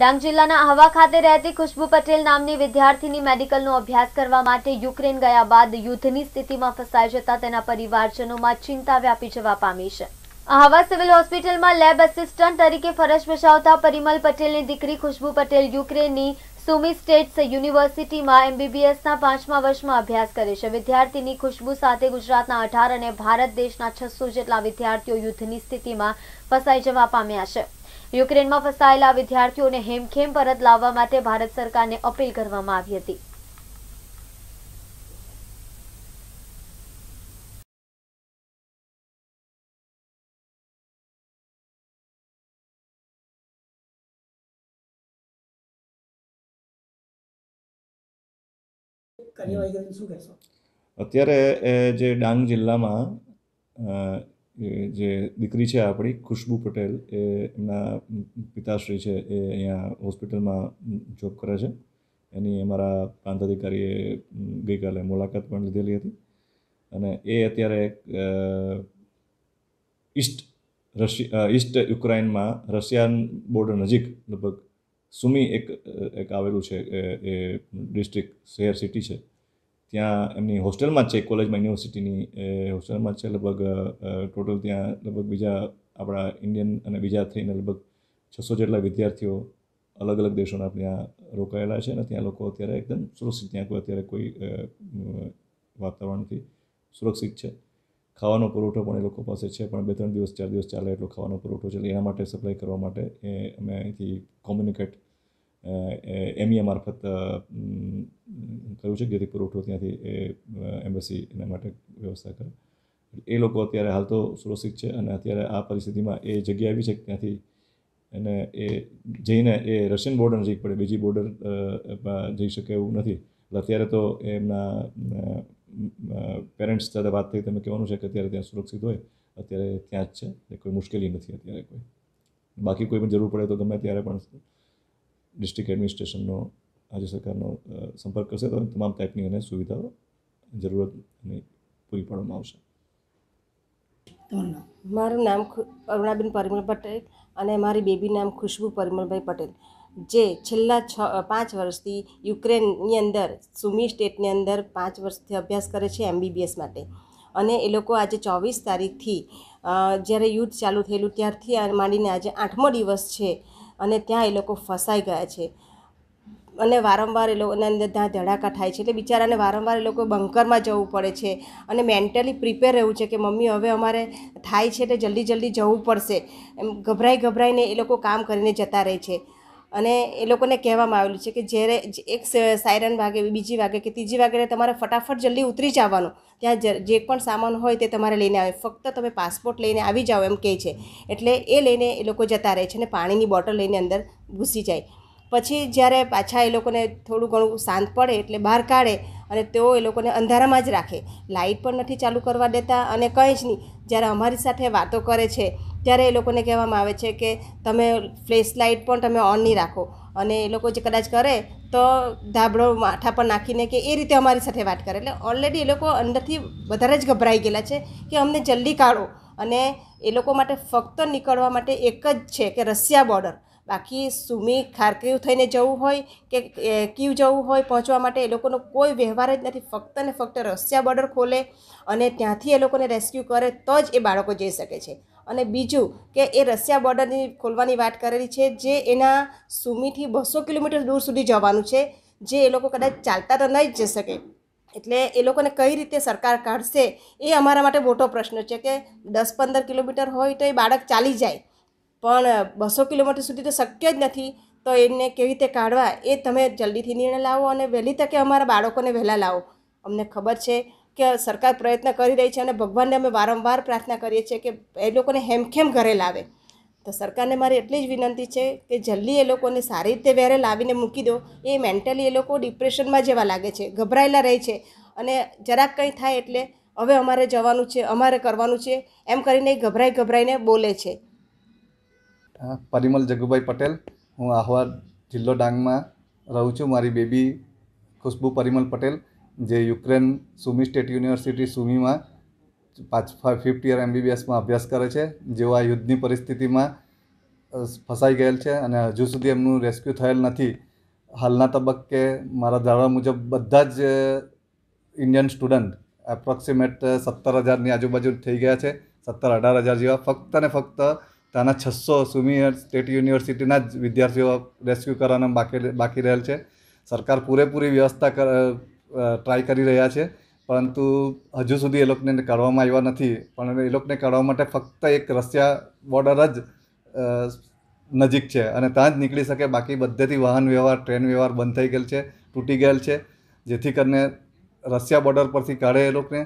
ડાંગ જિલ્લાના આહવા ખાતે રહેતી ખુશ્બુ પટેલ નામની વિદ્યાર્થીની મેડિકલનો અભ્યાસ કરવા માટે યુક્રેન ગયા બાદ યુદ્ધની સ્થિતિમાં ફસાઈ જતા તેના પરિવારજનોમાં ચિંતા વ્યાપી જવા પામી છે આહવા સિવિલ હોસ્પિટલમાં લેબ અસિસ્ટન્ટ તરીકે ફરજ બજાવતા પરિમલ પટેલની દીકરી ખુશ્બુ પટેલ યુક્રેનની સુમી સ્ટેટ્સ યુનિવર્સિટીમાં એમબીબીએસના પાંચમા વર્ષમાં અભ્યાસ કરે છે વિદ્યાર્થીની ખુશ્બુ સાથે ગુજરાતના અઢાર અને ભારત દેશના છસો જેટલા વિદ્યાર્થીઓ યુદ્ધની સ્થિતિમાં ફસાઈ જવા પામ્યા છે યુક્રેનમાં ફસાયેલા વિદ્યાર્થીઓને હેમખેમ પરત લાવવા માટે ભારત સરકારને અપીલ કરવામાં આવી હતી કાર્યવાહી કરીને અત્યારે જે ડાંગ જિલ્લામાં જે દીકરી છે આપણી ખુશ્બુ પટેલ એ એમના પિતાશ્રી છે એ અહીંયા હોસ્પિટલમાં જોબ કરે છે એની અમારા પ્રાંત અધિકારીએ ગઈકાલે મુલાકાત પણ લીધેલી હતી અને એ અત્યારે એક ઈસ્ટ રશિયા ઈસ્ટ યુક્રાઇનમાં રશિયન બોર્ડર નજીક લગભગ સુમી એક એક આવેલું છે એ ડિસ્ટ્રિક્ટ શહેર સિટી છે ત્યાં એમની હોસ્ટેલમાં જ છે કોલેજમાં યુનિવર્સિટીની હોસ્ટેલમાં જ છે લગભગ ટોટલ ત્યાં લગભગ બીજા આપણા ઇન્ડિયન અને બીજા થઈને લગભગ છસો જેટલા વિદ્યાર્થીઓ અલગ અલગ દેશોના ત્યાં રોકાયેલા છે અને ત્યાં લોકો અત્યારે એકદમ સુરક્ષિત ત્યાં કોઈ અત્યારે કોઈ વાતાવરણથી સુરક્ષિત છે ખાવાનો પુરવઠો પણ એ લોકો પાસે છે પણ બે ત્રણ દિવસ ચાર દિવસ ચાલે એટલો ખાવાનો પુરવઠો છે એના માટે સપ્લાય કરવા માટે એ અમે અહીંથી કોમ્યુનિકેટ એમઈએ મારફત કર્યું છે ગિરી પુરવઠો ત્યાંથી એ એમ્બસી એના માટે વ્યવસ્થા કરે એ લોકો અત્યારે હાલ તો સુરક્ષિત છે અને અત્યારે આ પરિસ્થિતિમાં એ જગ્યા આવી છે ત્યાંથી એને એ જઈને એ રશિયન બોર્ડર નજીક પડે બીજી બોર્ડર જઈ શકે એવું નથી એટલે અત્યારે તો એમના પેરેન્ટ્સ સાથે વાત થઈ તમે કહેવાનું છે કે અત્યારે ત્યાં સુરક્ષિત હોય અત્યારે ત્યાં જ છે કોઈ મુશ્કેલી નથી અત્યારે કોઈ બાકી કોઈ પણ જરૂર પડે તો ગમે ત્યારે પણ ડિસ્ટ્રિક્ટ એડમિનિસ્ટ્રેશનનો રાજ્ય સરકારનો સંપર્ક કરશે તો તમામ ટાઈપની અને સુવિધાઓ જરૂરતની પૂરી પાડવામાં આવશે મારું નામ અરુણાબેન પરિમલ પટેલ અને મારી બેબી નામ ખુશ્બુ પરિમલભાઈ પટેલ જે છેલ્લા છ પાંચ વર્ષથી યુક્રેનની અંદર સુમી સ્ટેટની અંદર પાંચ વર્ષથી અભ્યાસ કરે છે એમબીબીએસ માટે અને એ લોકો આજે ચોવીસ તારીખથી જ્યારે યુદ્ધ ચાલુ થયેલું ત્યારથી માંડીને આજે આઠમો દિવસ છે અને ત્યાં એ લોકો ફસાઈ ગયા છે અને વારંવાર એ લોકોના અંદર ત્યાં ધડાકા થાય છે એટલે બિચારાને વારંવાર એ લોકો બંકરમાં જવું પડે છે અને મેન્ટલી પ્રિપેર રહેવું છે કે મમ્મી હવે અમારે થાય છે એટલે જલ્દી જલ્દી જવું પડશે એમ ગભરાઈ ગભરાઈને એ લોકો કામ કરીને જતા રહે છે અને એ લોકોને કહેવામાં આવેલું છે કે જ્યારે એક સાયરન વાગે બીજી વાગે કે ત્રીજી વાગે તમારે ફટાફટ જલ્દી ઉતરી જવાનું ત્યાં જે પણ સામાન હોય તે તમારે લઈને આવે ફક્ત તમે પાસપોર્ટ લઈને આવી જાઓ એમ કહે છે એટલે એ લઈને એ લોકો જતા રહે છે અને પાણીની બોટલ લઈને અંદર ઘૂસી જાય પછી જ્યારે પાછા એ લોકોને થોડું ઘણું શાંત પડે એટલે બહાર કાઢે અને તેઓ એ લોકોને અંધારામાં જ રાખે લાઇટ પણ નથી ચાલુ કરવા દેતા અને કંઈ જ નહીં જ્યારે અમારી સાથે વાતો કરે છે ત્યારે એ લોકોને કહેવામાં આવે છે કે તમે ફ્લેશ લાઇટ પણ તમે ઓન નહીં રાખો અને એ લોકો જે કદાચ કરે તો ધાબળો માથા પર નાખીને કે એ રીતે અમારી સાથે વાત કરે એટલે ઓલરેડી એ લોકો અંદરથી વધારે જ ગભરાઈ ગયેલા છે કે અમને જલ્દી કાઢો અને એ લોકો માટે ફક્ત નીકળવા માટે એક જ છે કે રશિયા બોર્ડર બાકી સુમી ખારકીવ થઈને જવું હોય કે કીવ જવું હોય પહોંચવા માટે એ લોકોનો કોઈ વ્યવહાર જ નથી ફક્ત ને ફક્ત રશિયા બોર્ડર ખોલે અને ત્યાંથી એ લોકોને રેસ્ક્યુ કરે તો જ એ બાળકો જઈ શકે છે અને બીજું કે એ રશિયા બોર્ડરની ખોલવાની વાત કરેલી છે જે એના સુમીથી બસો કિલોમીટર દૂર સુધી જવાનું છે જે એ લોકો કદાચ ચાલતા તો નહીં જ જઈ શકે એટલે એ લોકોને કઈ રીતે સરકાર કાઢશે એ અમારા માટે મોટો પ્રશ્ન છે કે દસ પંદર કિલોમીટર હોય તો એ બાળક ચાલી જાય પણ બસો કિલોમીટર સુધી તો શક્ય જ નથી તો એને કેવી રીતે કાઢવા એ તમે જલ્દીથી નિર્ણય લાવો અને વહેલી તકે અમારા બાળકોને વહેલા લાવો અમને ખબર છે કે સરકાર પ્રયત્ન કરી રહી છે અને ભગવાનને અમે વારંવાર પ્રાર્થના કરીએ છીએ કે એ લોકોને હેમખેમ ઘરે લાવે તો સરકારને મારી એટલી જ વિનંતી છે કે જલ્દી એ લોકોને સારી રીતે વેરે લાવીને મૂકી દો એ મેન્ટલી એ લોકો ડિપ્રેશનમાં જેવા લાગે છે ગભરાયેલા રહે છે અને જરાક કંઈ થાય એટલે હવે અમારે જવાનું છે અમારે કરવાનું છે એમ કરીને ગભરાઈ ગભરાઈને બોલે છે પરિમલ જગુભાઈ પટેલ હું આહવા જિલ્લો ડાંગમાં રહું છું મારી બેબી ખુશ્બુ પરિમલ પટેલ જે યુક્રેન સુમી સ્ટેટ યુનિવર્સિટી સુમીમાં પાંચ ફિફ્થ યર એમબીબીએસમાં અભ્યાસ કરે છે જેઓ આ યુદ્ધની પરિસ્થિતિમાં ફસાઈ ગયેલ છે અને હજુ સુધી એમનું રેસ્ક્યુ થયેલ નથી હાલના તબક્કે મારા ધારણા મુજબ બધા જ ઇન્ડિયન સ્ટુડન્ટ એપ્રોક્સિમેટ સત્તર હજારની આજુબાજુ થઈ ગયા છે સત્તર અઢાર હજાર જેવા ફક્ત ને ફક્ત ત્યાંના છસો સુમી સ્ટેટ યુનિવર્સિટીના જ વિદ્યાર્થીઓ રેસ્ક્યુ કરવાના બાકી બાકી રહેલ છે સરકાર પૂરેપૂરી વ્યવસ્થા ટ્રાય કરી રહ્યા છે પરંતુ હજુ સુધી એ લોકોને કાઢવામાં આવ્યા નથી પણ એ લોકોને કાઢવા માટે ફક્ત એક રશિયા બોર્ડર જ નજીક છે અને ત્યાં જ નીકળી શકે બાકી બધેથી વાહન વ્યવહાર ટ્રેન વ્યવહાર બંધ થઈ ગયેલ છે તૂટી ગયેલ છે જેથી કરીને રશિયા બોર્ડર પરથી કાઢે એ લોકોને